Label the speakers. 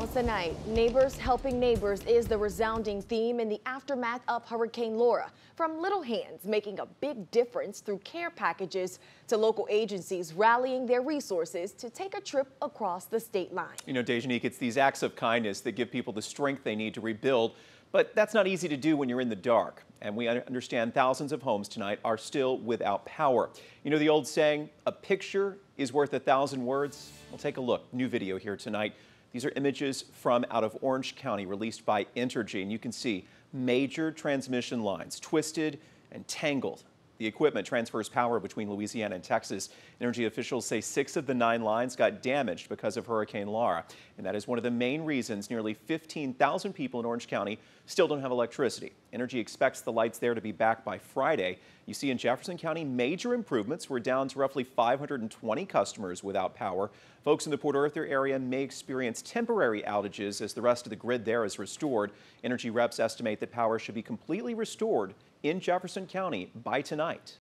Speaker 1: What's the night? Neighbors helping neighbors is the resounding theme in the aftermath of Hurricane Laura. From little hands making a big difference through care packages to local agencies rallying their resources to take a trip across the state line.
Speaker 2: You know, Dejanique, it's these acts of kindness that give people the strength they need to rebuild, but that's not easy to do when you're in the dark. And we understand thousands of homes tonight are still without power. You know the old saying, a picture is worth a thousand words? We'll take a look. New video here tonight these are images from out of Orange County released by Entergy, and you can see major transmission lines twisted and tangled. The equipment transfers power between Louisiana and Texas. Energy officials say six of the nine lines got damaged because of Hurricane Laura. And that is one of the main reasons nearly 15,000 people in Orange County still don't have electricity. Energy expects the lights there to be back by Friday. You see in Jefferson County, major improvements. We're down to roughly 520 customers without power. Folks in the Port Arthur area may experience temporary outages as the rest of the grid there is restored. Energy reps estimate that power should be completely restored in Jefferson County by tonight.